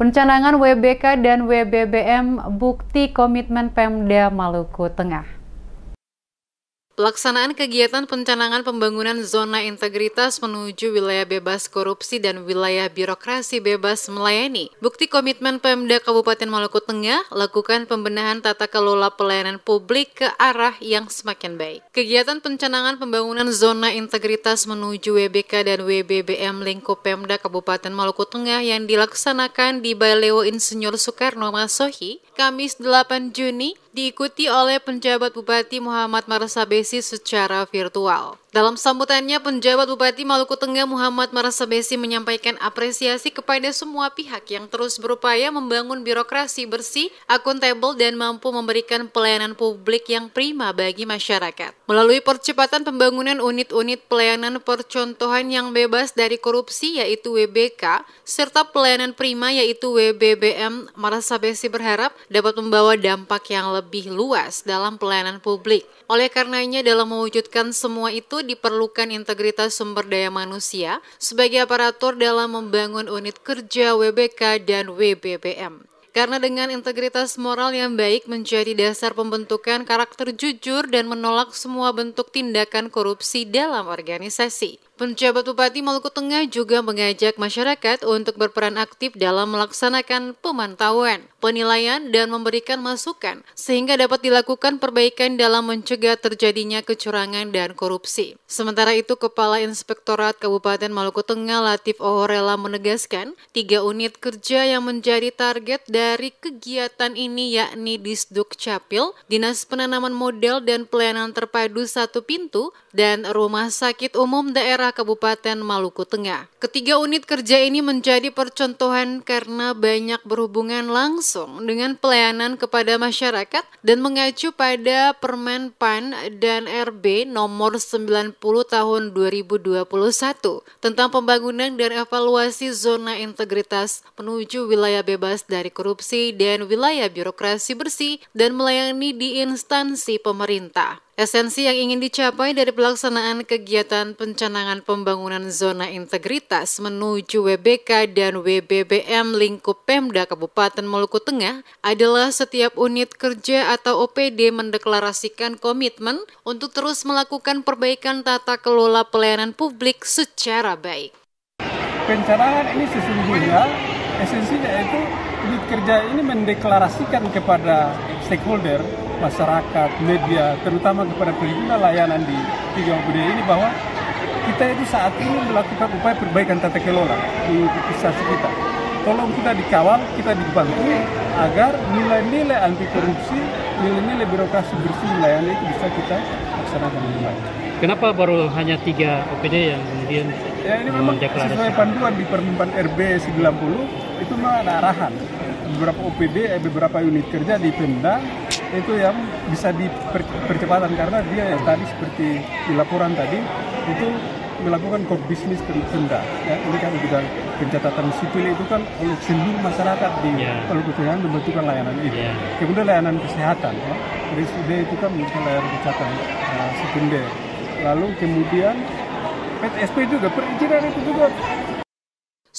Pencanangan WBK dan WBBM bukti komitmen Pemda Maluku Tengah. Pelaksanaan kegiatan pencanangan pembangunan zona integritas menuju wilayah bebas korupsi dan wilayah birokrasi bebas melayani. Bukti komitmen Pemda Kabupaten Maluku Tengah lakukan pembenahan tata kelola pelayanan publik ke arah yang semakin baik. Kegiatan pencanangan pembangunan zona integritas menuju WBK dan WBBM lingkup Pemda Kabupaten Maluku Tengah yang dilaksanakan di Baleo Insinyur Soekarno Masohi, Kamis 8 Juni diikuti oleh penjabat Bupati Muhammad Marsabesi secara virtual. Dalam sambutannya, penjabat Bupati Maluku Tengah Muhammad Marasabesi menyampaikan apresiasi kepada semua pihak yang terus berupaya membangun birokrasi bersih, akuntabel, dan mampu memberikan pelayanan publik yang prima bagi masyarakat. Melalui percepatan pembangunan unit-unit pelayanan percontohan yang bebas dari korupsi yaitu WBK, serta pelayanan prima yaitu WBBM, Marasabesi berharap dapat membawa dampak yang lebih luas dalam pelayanan publik. Oleh karenanya, dalam mewujudkan semua itu, diperlukan integritas sumber daya manusia sebagai aparatur dalam membangun unit kerja WBK dan WBBM. Karena dengan integritas moral yang baik menjadi dasar pembentukan karakter jujur dan menolak semua bentuk tindakan korupsi dalam organisasi. Penjabat Bupati Maluku Tengah juga mengajak masyarakat untuk berperan aktif dalam melaksanakan pemantauan, penilaian, dan memberikan masukan sehingga dapat dilakukan perbaikan dalam mencegah terjadinya kecurangan dan korupsi. Sementara itu, Kepala Inspektorat Kabupaten Maluku Tengah Latif Ohorela menegaskan, tiga unit kerja yang menjadi target dari kegiatan ini yakni Disduk Capil, Dinas Penanaman Modal dan Pelayanan Terpadu Satu Pintu, dan Rumah Sakit Umum Daerah Kabupaten Maluku Tengah. Ketiga unit kerja ini menjadi percontohan karena banyak berhubungan langsung dengan pelayanan kepada masyarakat dan mengacu pada Permen PAN dan RB nomor 90 tahun 2021 tentang pembangunan dan evaluasi zona integritas menuju wilayah bebas dari korupsi dan wilayah birokrasi bersih dan melayani di instansi pemerintah. Esensi yang ingin dicapai dari pelaksanaan kegiatan pencanangan pembangunan zona integritas menuju WBK dan WBBM lingkup Pemda Kabupaten Maluku Tengah adalah setiap unit kerja atau OPD mendeklarasikan komitmen untuk terus melakukan perbaikan tata kelola pelayanan publik secara baik. Pencanangan ini sesungguhnya esensinya itu unit kerja ini mendeklarasikan kepada stakeholder masyarakat, media, terutama kepada pengguna layanan di tiga budaya ini bahwa kita itu saat ini melakukan upaya perbaikan tata kelola di investasi kita. Tolong kita dikawal, kita dibantu agar nilai-nilai anti korupsi, nilai-nilai birokrasi bersih layanan itu bisa kita laksanakan dengan baik. Kenapa baru hanya tiga OPD yang kemudian ya, ini memang sesuai panduan di permintaan RB 90 itu memang ada arahan beberapa OPD, eh, beberapa unit kerja di Pemda itu yang bisa dipercepatan karena dia yang tadi seperti di laporan tadi itu melakukan core bisnis Pemda. Ya, ini kan juga pencatatan sipil itu kan oleh seluruh masyarakat di yeah. Paluku membutuhkan layanan itu. Yeah. Kemudian layanan kesehatan, ya. RSUD itu kan mungkin layanan kesehatan uh, eh, sekunder. Lalu kemudian PTSP juga perizinan itu juga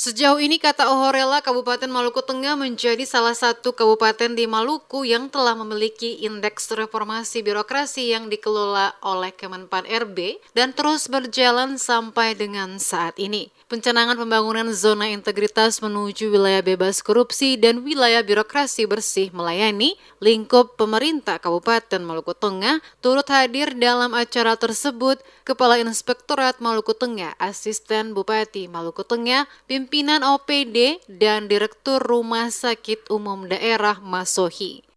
Sejauh ini kata Ohorela, Kabupaten Maluku Tengah menjadi salah satu kabupaten di Maluku yang telah memiliki indeks reformasi birokrasi yang dikelola oleh Kemenpan RB dan terus berjalan sampai dengan saat ini. Pencanangan pembangunan zona integritas menuju wilayah bebas korupsi dan wilayah birokrasi bersih melayani lingkup pemerintah Kabupaten Maluku Tengah turut hadir dalam acara tersebut Kepala Inspektorat Maluku Tengah, Asisten Bupati Maluku Tengah, Pimpinan pimpinan OPD dan Direktur Rumah Sakit Umum Daerah Masohi.